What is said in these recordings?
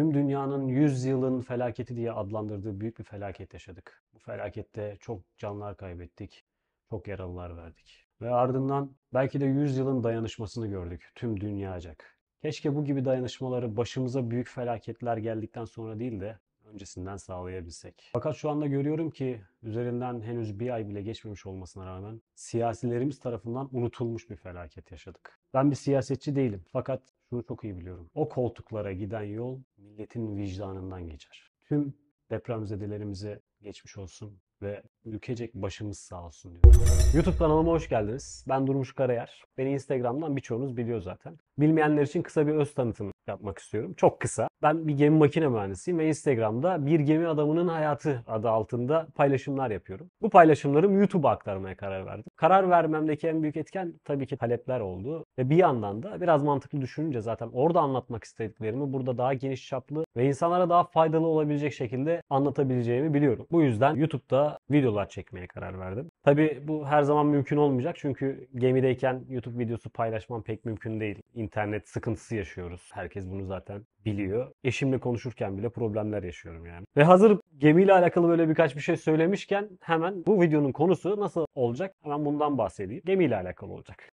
tüm dünyanın 100 yılın felaketi diye adlandırdığı büyük bir felaket yaşadık. Bu felakette çok canlar kaybettik, çok yaralılar verdik. Ve ardından belki de 100 yılın dayanışmasını gördük tüm dünyacak. Keşke bu gibi dayanışmaları başımıza büyük felaketler geldikten sonra değil de öncesinden sağlayabilsek. Fakat şu anda görüyorum ki üzerinden henüz bir ay bile geçmemiş olmasına rağmen siyasilerimiz tarafından unutulmuş bir felaket yaşadık. Ben bir siyasetçi değilim fakat şunu çok iyi biliyorum. O koltuklara giden yol milletin vicdanından geçer. Tüm depremzedelerimize geçmiş olsun ve ülkecek başımız sağ olsun diyor. YouTube kanalıma hoş geldiniz. Ben Durmuş Karayer. Beni Instagram'dan birçoğunuz biliyor zaten. Bilmeyenler için kısa bir öz tanıtım yapmak istiyorum. Çok kısa. Ben bir gemi makine mühendisiyim ve Instagram'da Bir Gemi Adamının Hayatı adı altında paylaşımlar yapıyorum. Bu paylaşımlarımı YouTube'a aktarmaya karar verdim. Karar vermemdeki en büyük etken tabii ki talepler oldu. Ve bir yandan da biraz mantıklı düşününce zaten orada anlatmak istediklerimi burada daha geniş çaplı ve insanlara daha faydalı olabilecek şekilde anlatabileceğimi biliyorum. Bu yüzden YouTube'da videolar çekmeye karar verdim. Tabii bu her zaman mümkün olmayacak çünkü gemideyken YouTube videosu paylaşmam pek mümkün değil. İnternet sıkıntısı yaşıyoruz. Herkes bunu zaten biliyor. Eşimle konuşurken bile problemler yaşıyorum yani. Ve hazır gemiyle alakalı böyle birkaç bir şey söylemişken hemen bu videonun konusu nasıl olacak? Hemen bundan bahsedeyim. Gemiyle alakalı olacak.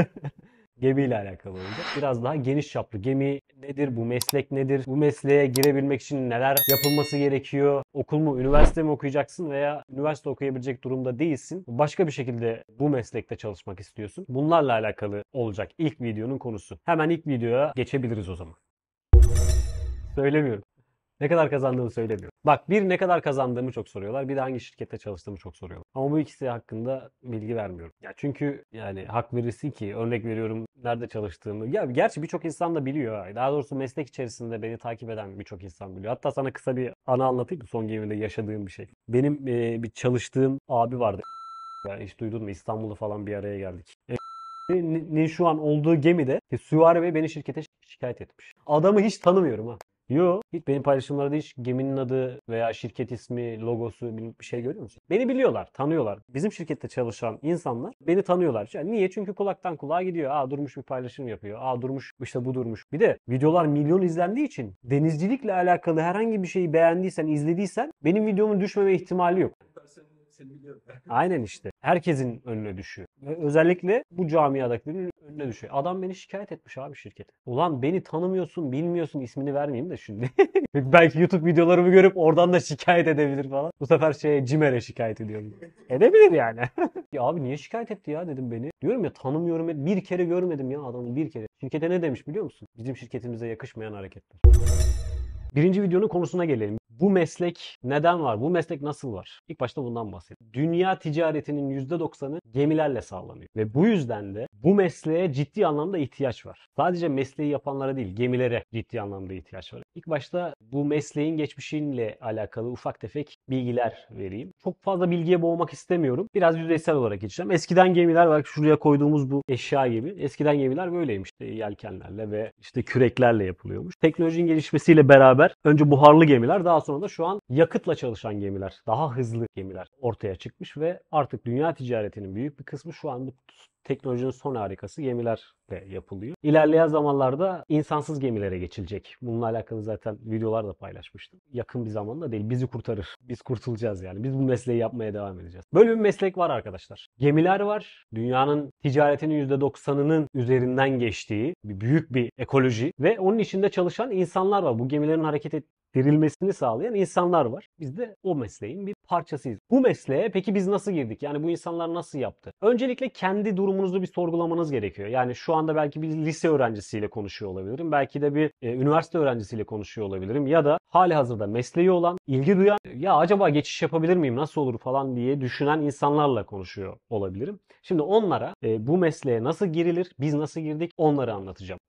gemiyle alakalı olacak. Biraz daha geniş çaplı. Gemi nedir? Bu meslek nedir? Bu mesleğe girebilmek için neler yapılması gerekiyor? Okul mu, üniversite mi okuyacaksın veya üniversite okuyabilecek durumda değilsin. Başka bir şekilde bu meslekte çalışmak istiyorsun. Bunlarla alakalı olacak ilk videonun konusu. Hemen ilk videoya geçebiliriz o zaman. Söylemiyorum. Ne kadar kazandığımı söylemiyorum. Bak bir ne kadar kazandığımı çok soruyorlar. Bir de hangi şirkette çalıştığımı çok soruyorlar. Ama bu ikisi hakkında bilgi vermiyorum. Ya çünkü yani hak verirsin ki örnek veriyorum nerede çalıştığımı. Ya gerçi birçok insan da biliyor. Daha doğrusu meslek içerisinde beni takip eden birçok insan biliyor. Hatta sana kısa bir anı anlatayım mı son gemimde yaşadığım bir şey. Benim e, bir çalıştığım abi vardı. Ya hiç duydun mu İstanbul'da falan bir araya geldik. E, şu an olduğu gemide e, Süvari Bey beni şirkete şikayet etmiş. Adamı hiç tanımıyorum ha. Yo. Hiç benim paylaşımlarda hiç geminin adı veya şirket ismi, logosu bir şey görüyor musun? Beni biliyorlar, tanıyorlar. Bizim şirkette çalışan insanlar beni tanıyorlar. Yani niye? Çünkü kulaktan kulağa gidiyor. Aa durmuş bir paylaşım yapıyor. Aa durmuş işte bu durmuş. Bir de videolar milyon izlendiği için denizcilikle alakalı herhangi bir şeyi beğendiysen, izlediysen benim videomun düşmeme ihtimali yok hepsini biliyorum. Aynen işte. Herkesin önüne düşüyor. Ve özellikle bu camiadakilerin önüne düşüyor. Adam beni şikayet etmiş abi şirkete. Ulan beni tanımıyorsun, bilmiyorsun ismini vermeyeyim de şimdi. Belki YouTube videolarımı görüp oradan da şikayet edebilir falan. Bu sefer şey Cimer'e şikayet ediyorum. Edebilir yani. ya abi niye şikayet etti ya dedim beni. Diyorum ya tanımıyorum. Bir kere görmedim ya adamı bir kere. Şirkete ne demiş biliyor musun? Bizim şirketimize yakışmayan hareketler. Birinci videonun konusuna gelelim. Bu meslek neden var? Bu meslek nasıl var? İlk başta bundan bahsedelim. Dünya ticaretinin %90'ı gemilerle sağlanıyor. Ve bu yüzden de bu mesleğe ciddi anlamda ihtiyaç var. Sadece mesleği yapanlara değil, gemilere ciddi anlamda ihtiyaç var. İlk başta bu mesleğin geçmişinle alakalı ufak tefek bilgiler vereyim. Çok fazla bilgiye boğmak istemiyorum. Biraz yüzeysel olarak geçeceğim. Eskiden gemiler bak şuraya koyduğumuz bu eşya gibi. Eskiden gemiler böyleymiş. İşte yelkenlerle ve işte küreklerle yapılıyormuş. Teknolojinin gelişmesiyle beraber önce buharlı gemiler daha sonra da şu an yakıtla çalışan gemiler, daha hızlı gemiler ortaya çıkmış ve artık dünya ticaretinin büyük bir kısmı şu an bu teknolojinin son harikası gemilerle yapılıyor. İlerleyen zamanlarda insansız gemilere geçilecek. Bununla alakalı zaten videolar da paylaşmıştım. Yakın bir zamanda değil. Bizi kurtarır. Biz kurtulacağız yani. Biz bu mesleği yapmaya devam edeceğiz. Böyle bir meslek var arkadaşlar. Gemiler var. Dünyanın ticaretinin %90'ının üzerinden geçtiği bir büyük bir ekoloji ve onun içinde çalışan insanlar var. Bu gemilerin hareket et dirilmesini sağlayan insanlar var. Biz de o mesleğin bir parçasıyız. Bu mesleğe peki biz nasıl girdik? Yani bu insanlar nasıl yaptı? Öncelikle kendi durumunuzu bir sorgulamanız gerekiyor. Yani şu anda belki bir lise öğrencisiyle konuşuyor olabilirim. Belki de bir e, üniversite öğrencisiyle konuşuyor olabilirim. Ya da hali hazırda mesleği olan, ilgi duyan, ya acaba geçiş yapabilir miyim, nasıl olur falan diye düşünen insanlarla konuşuyor olabilirim. Şimdi onlara e, bu mesleğe nasıl girilir, biz nasıl girdik onları anlatacağım.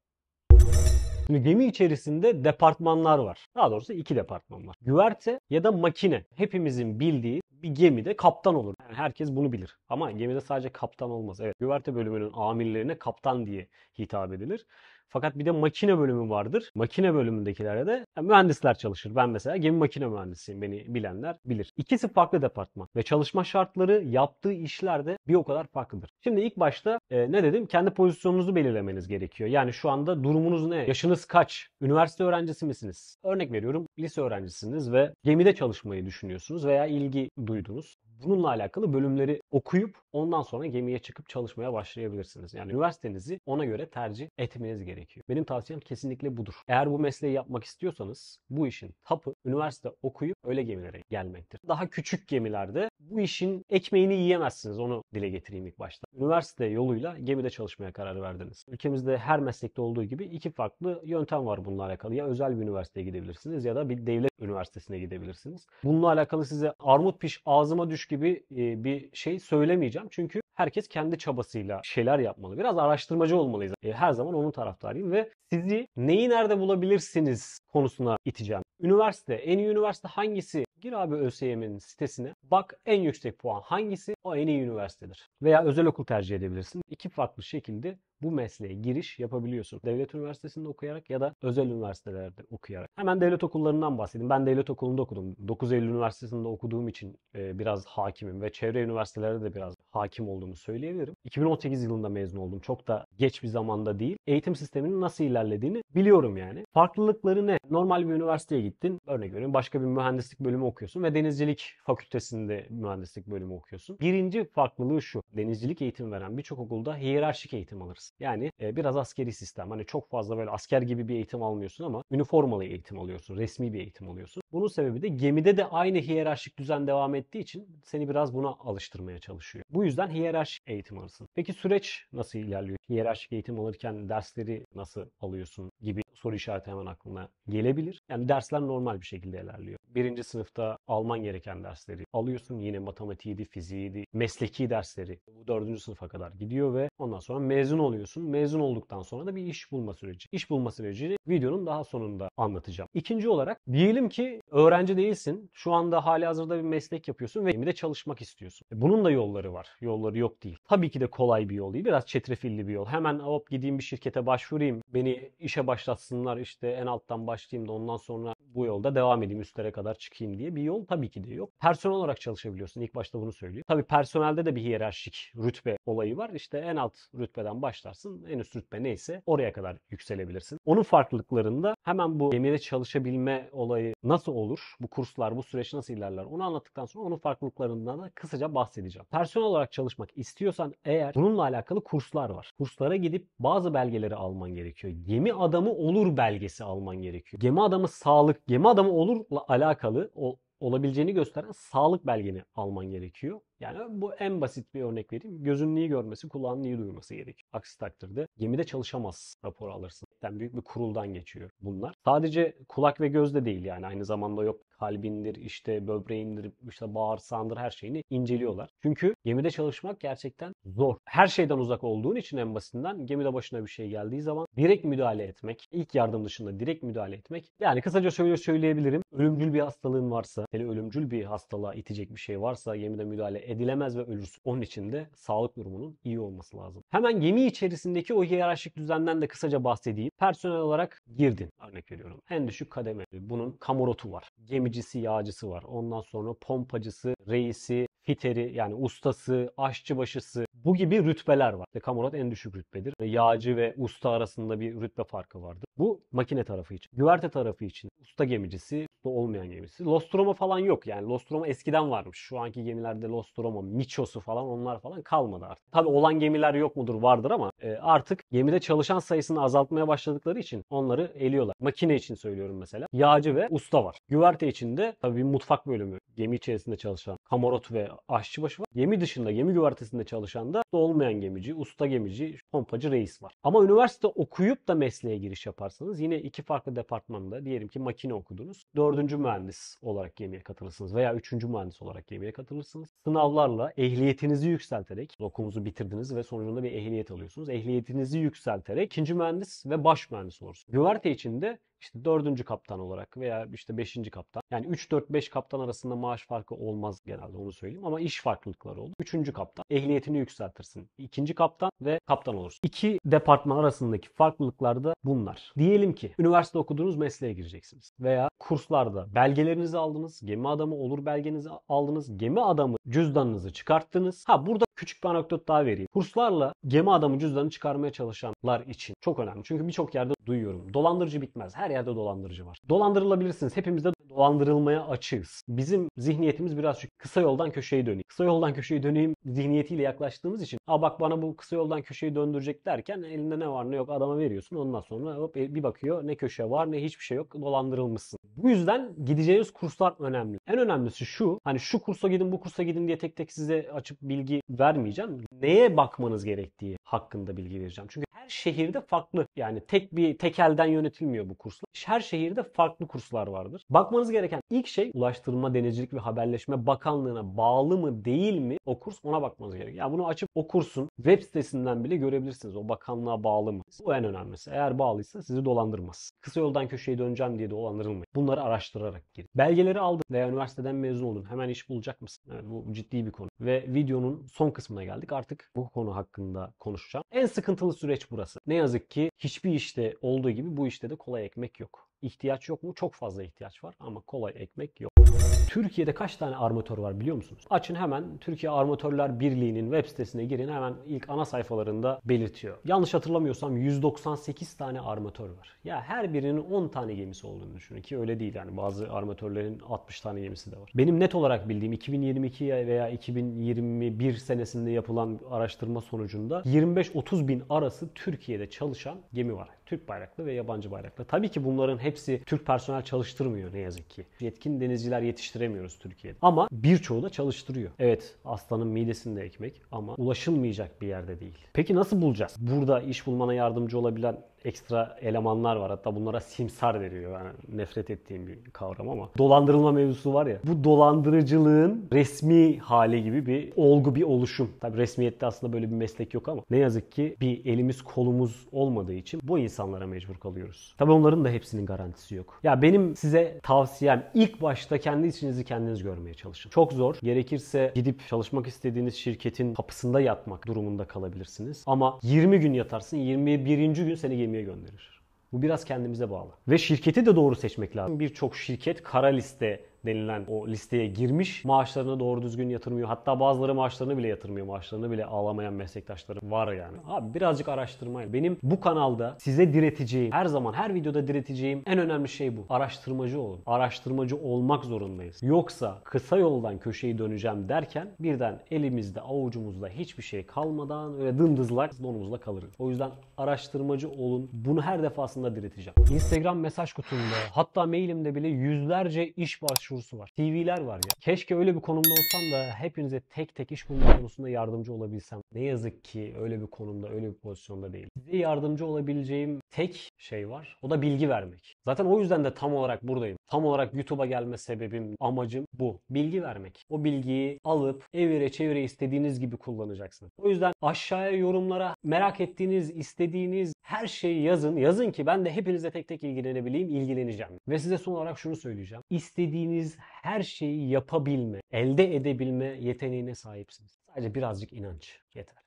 Şimdi gemi içerisinde departmanlar var. Daha doğrusu iki departman var. Güverte ya da makine. Hepimizin bildiği bir gemide kaptan olur. Yani herkes bunu bilir. Ama gemide sadece kaptan olmaz. Evet, güverte bölümünün amirlerine kaptan diye hitap edilir. Fakat bir de makine bölümü vardır. Makine bölümündekilerde de mühendisler çalışır. Ben mesela gemi makine mühendisiyim. Beni bilenler bilir. İkisi farklı departman ve çalışma şartları yaptığı işlerde bir o kadar farklıdır. Şimdi ilk başta e, ne dedim? Kendi pozisyonunuzu belirlemeniz gerekiyor. Yani şu anda durumunuz ne? Yaşınız kaç? Üniversite öğrencisi misiniz? Örnek veriyorum lise öğrencisiniz ve gemide çalışmayı düşünüyorsunuz veya ilgi duydunuz bununla alakalı bölümleri okuyup ondan sonra gemiye çıkıp çalışmaya başlayabilirsiniz. Yani üniversitenizi ona göre tercih etmeniz gerekiyor. Benim tavsiyem kesinlikle budur. Eğer bu mesleği yapmak istiyorsanız bu işin tapı üniversite okuyup öyle gemilere gelmektir. Daha küçük gemilerde bu işin ekmeğini yiyemezsiniz. Onu dile getireyim ilk başta. Üniversite yoluyla gemide çalışmaya karar verdiniz. Ülkemizde her meslekte olduğu gibi iki farklı yöntem var bununla alakalı. Ya özel bir üniversiteye gidebilirsiniz ya da bir devlet üniversitesine gidebilirsiniz. Bununla alakalı size armut piş ağzıma düş bulmuş gibi bir şey söylemeyeceğim. Çünkü herkes kendi çabasıyla şeyler yapmalı. Biraz araştırmacı olmalıyız. Her zaman onun taraftarıyım ve sizi neyi nerede bulabilirsiniz konusuna iteceğim. Üniversite, en iyi üniversite hangisi? Gir abi ÖSYM'nin sitesine. Bak en yüksek puan hangisi? O en iyi üniversitedir. Veya özel okul tercih edebilirsin. İki farklı şekilde bu mesleğe giriş yapabiliyorsun. Devlet üniversitesinde okuyarak ya da özel üniversitelerde okuyarak. Hemen devlet okullarından bahsedeyim. Ben devlet okulunda okudum. 9 Eylül Üniversitesi'nde okuduğum için e, biraz hakimim ve çevre üniversitelerde de biraz hakim olduğumu söyleyebilirim. 2018 yılında mezun oldum. Çok da geç bir zamanda değil. Eğitim sisteminin nasıl ilerlediğini biliyorum yani. Farklılıkları ne? Normal bir üniversiteye gittin. Örnek veriyorum başka bir mühendislik bölümü okuyorsun ve denizcilik fakültesinde mühendislik bölümü okuyorsun. Birinci farklılığı şu. Denizcilik eğitimi veren birçok okulda hiyerarşik eğitim alırsın. Yani e, biraz askeri sistem. Hani çok fazla böyle asker gibi bir eğitim almıyorsun ama üniformalı eğitim alıyorsun. Resmi bir eğitim alıyorsun. Bunun sebebi de gemide de aynı hiyerarşik düzen devam ettiği için seni biraz buna alıştırmaya çalışıyor. Bu yüzden hiyerarşik eğitim alırsın. Peki süreç nasıl ilerliyor? Hiyerarşik eğitim alırken dersleri nasıl alıyorsun gibi soru işareti hemen aklına gelebilir. Yani dersler normal bir şekilde ilerliyor. Birinci sınıfta alman gereken dersleri alıyorsun. Yine matematiğiydi, fiziğiydi, mesleki dersleri. Bu dördüncü sınıfa kadar gidiyor ve ondan sonra mezun oluyorsun. Mezun olduktan sonra da bir iş bulma süreci. İş bulma sürecini videonun daha sonunda anlatacağım. İkinci olarak diyelim ki öğrenci değilsin. Şu anda hali hazırda bir meslek yapıyorsun ve de çalışmak istiyorsun. E, bunun da yolları var. Yolları yok değil. Tabii ki de kolay bir yol değil. Biraz çetrefilli bir yol. Hemen hop gideyim bir şirkete başvurayım. Beni işe başlatsın baksınlar işte en alttan başlayayım da ondan sonra bu yolda devam edeyim üstlere kadar çıkayım diye bir yol tabii ki de yok. Personel olarak çalışabiliyorsun. ilk başta bunu söyleyeyim. Tabii personelde de bir hiyerarşik rütbe olayı var. İşte en alt rütbeden başlarsın. En üst rütbe neyse oraya kadar yükselebilirsin. Onun farklılıklarında hemen bu gemide çalışabilme olayı nasıl olur? Bu kurslar, bu süreç nasıl ilerler? Onu anlattıktan sonra onun farklılıklarından da kısaca bahsedeceğim. Personel olarak çalışmak istiyorsan eğer bununla alakalı kurslar var. Kurslara gidip bazı belgeleri alman gerekiyor. Gemi adamı olur olur belgesi alman gerekiyor. Gemi adamı sağlık, gemi adamı olurla alakalı o olabileceğini gösteren sağlık belgeni alman gerekiyor. Yani bu en basit bir örnek vereyim. Gözünün iyi görmesi, kulağının iyi duyması gerekiyor. Aksi takdirde gemide çalışamaz raporu alırsın gerçekten büyük bir kuruldan geçiyor bunlar. Sadece kulak ve gözde değil yani aynı zamanda yok kalbindir, işte böbreğindir, işte bağırsağındır her şeyini inceliyorlar. Çünkü gemide çalışmak gerçekten zor. Her şeyden uzak olduğun için en basitinden gemide başına bir şey geldiği zaman direkt müdahale etmek, ilk yardım dışında direkt müdahale etmek. Yani kısaca şöyle söyleyebilirim. Ölümcül bir hastalığın varsa, seni ölümcül bir hastalığa itecek bir şey varsa gemide müdahale edilemez ve ölürsün. Onun için de sağlık durumunun iyi olması lazım. Hemen gemi içerisindeki o hiyerarşik düzenden de kısaca bahsedeyim girmeyip personel olarak girdin. Örnek veriyorum. En düşük kademe. Bunun kamurotu var. Gemicisi, yağcısı var. Ondan sonra pompacısı, reisi, fiteri yani ustası, aşçı başısı bu gibi rütbeler var. İşte kamurat en düşük rütbedir. Yağcı ve usta arasında bir rütbe farkı vardır. Bu makine tarafı için. Güverte tarafı için usta gemicisi, su olmayan gemisi. Nostromo falan yok yani. Nostromo eskiden varmış. Şu anki gemilerde Nostromo, Michos'u falan onlar falan kalmadı artık. Tabi olan gemiler yok mudur vardır ama e, artık gemide çalışan sayısını azaltmaya başladıkları için onları eliyorlar. Makine için söylüyorum mesela. Yağcı ve usta var. Güverte içinde de tabi bir mutfak bölümü. Gemi içerisinde çalışan kamarot ve aşçıbaşı var. Gemi dışında, gemi güvertesinde çalışan da olmayan gemici, usta gemici, pompacı reis var. Ama üniversite okuyup da mesleğe giriş yaparsanız yine iki farklı departmanda diyelim ki makine okudunuz. dört dördüncü mühendis olarak gemiye katılırsınız veya üçüncü mühendis olarak gemiye katılırsınız. Sınavlarla ehliyetinizi yükselterek okumunuzu bitirdiniz ve sonucunda bir ehliyet alıyorsunuz. Ehliyetinizi yükselterek ikinci mühendis ve baş mühendis olursunuz. Güverte içinde işte dördüncü kaptan olarak veya işte beşinci kaptan. Yani 3-4-5 kaptan arasında maaş farkı olmaz genelde onu söyleyeyim ama iş farklılıkları olur. Üçüncü kaptan ehliyetini yükseltirsin. İkinci kaptan ve kaptan olursun. İki departman arasındaki farklılıklar da bunlar. Diyelim ki üniversite okuduğunuz mesleğe gireceksiniz veya kurslarda belgelerinizi aldınız, gemi adamı olur belgenizi aldınız, gemi adamı cüzdanınızı çıkarttınız. Ha burada küçük bir anekdot daha vereyim. Kurslarla gemi adamı cüzdanı çıkarmaya çalışanlar için çok önemli. Çünkü birçok yerde duyuyorum. Dolandırıcı bitmez. Her her yerde dolandırıcı var. Dolandırılabilirsiniz. Hepimiz de dolandırılmaya açığız. Bizim zihniyetimiz biraz çünkü kısa yoldan köşeyi döneyim. Kısa yoldan köşeyi döneyim zihniyetiyle yaklaştığımız için a bak bana bu kısa yoldan köşeyi döndürecek derken elinde ne var ne yok adama veriyorsun. Ondan sonra hop e, bir bakıyor ne köşe var ne hiçbir şey yok dolandırılmışsın. Bu yüzden gideceğiniz kurslar önemli. En önemlisi şu hani şu kursa gidin bu kursa gidin diye tek tek size açıp bilgi vermeyeceğim. Neye bakmanız gerektiği hakkında bilgi vereceğim. Çünkü her şehirde farklı. Yani tek bir tekelden yönetilmiyor bu kurslar. Her şehirde farklı kurslar vardır. Bakmanız gereken ilk şey Ulaştırma, Denizcilik ve Haberleşme Bakanlığı'na bağlı mı değil mi o kurs ona bakmanız gerekiyor. Yani bunu açıp o kursun web sitesinden bile görebilirsiniz. O bakanlığa bağlı mı? Bu en önemlisi. Eğer bağlıysa sizi dolandırmaz. Kısa yoldan köşeye döneceğim diye dolandırılmayın. Bunları araştırarak girin. Belgeleri aldın veya üniversiteden mezun oldun. Hemen iş bulacak mısın? Evet, bu ciddi bir konu. Ve videonun son kısmına geldik. Artık bu konu hakkında konuşacağım. En sıkıntılı süreç bu burası. Ne yazık ki hiçbir işte olduğu gibi bu işte de kolay ekmek yok. İhtiyaç yok mu? Çok fazla ihtiyaç var ama kolay ekmek yok. Türkiye'de kaç tane armatör var biliyor musunuz? Açın hemen Türkiye Armatörler Birliği'nin web sitesine girin hemen ilk ana sayfalarında belirtiyor. Yanlış hatırlamıyorsam 198 tane armatör var. Ya her birinin 10 tane gemisi olduğunu düşünün ki öyle değil yani bazı armatörlerin 60 tane gemisi de var. Benim net olarak bildiğim 2022 veya 2021 senesinde yapılan araştırma sonucunda 25-30 bin arası Türkiye'de çalışan gemi var. Türk bayraklı ve yabancı bayraklı. Tabii ki bunların hepsi Türk personel çalıştırmıyor ne yazık ki. Yetkin denizciler yetiştiremiyoruz Türkiye'de. Ama birçoğu da çalıştırıyor. Evet aslanın midesinde ekmek ama ulaşılmayacak bir yerde değil. Peki nasıl bulacağız? Burada iş bulmana yardımcı olabilen ekstra elemanlar var. Hatta bunlara simsar veriyor. Yani nefret ettiğim bir kavram ama. Dolandırılma mevzusu var ya. Bu dolandırıcılığın resmi hali gibi bir olgu, bir oluşum. Tabi resmiyette aslında böyle bir meslek yok ama ne yazık ki bir elimiz kolumuz olmadığı için bu insanlara mecbur kalıyoruz. Tabi onların da hepsinin garantisi yok. Ya benim size tavsiyem ilk başta kendi içinizi kendiniz görmeye çalışın. Çok zor. Gerekirse gidip çalışmak istediğiniz şirketin kapısında yatmak durumunda kalabilirsiniz. Ama 20 gün yatarsın. 21. gün seni yemeğe gönderir. Bu biraz kendimize bağlı. Ve şirketi de doğru seçmek lazım. Birçok şirket kara liste denilen o listeye girmiş. Maaşlarına doğru düzgün yatırmıyor. Hatta bazıları maaşlarını bile yatırmıyor. Maaşlarını bile ağlamayan meslektaşlarım var yani. Abi birazcık araştırmayın. Benim bu kanalda size direteceğim, her zaman her videoda direteceğim en önemli şey bu. Araştırmacı olun. Araştırmacı olmak zorundayız. Yoksa kısa yoldan köşeyi döneceğim derken birden elimizde avucumuzda hiçbir şey kalmadan öyle dımdızlak donumuzla kalırız. O yüzden araştırmacı olun. Bunu her defasında direteceğim. Instagram mesaj kutumda hatta mailimde bile yüzlerce iş başvuru başvurusu var. TV'ler var ya. Keşke öyle bir konumda olsam da hepinize tek tek iş bulma konusunda yardımcı olabilsem. Ne yazık ki öyle bir konumda, öyle bir pozisyonda değil. Size yardımcı olabileceğim tek şey var. O da bilgi vermek. Zaten o yüzden de tam olarak buradayım. Tam olarak YouTube'a gelme sebebim, amacım bu. Bilgi vermek. O bilgiyi alıp evire çevire istediğiniz gibi kullanacaksınız. O yüzden aşağıya yorumlara merak ettiğiniz, istediğiniz her şeyi yazın. Yazın ki ben de hepinize tek tek ilgilenebileyim, ilgileneceğim. Ve size son olarak şunu söyleyeceğim. İstediğiniz siz her şeyi yapabilme, elde edebilme yeteneğine sahipsiniz. Sadece birazcık inanç yeter.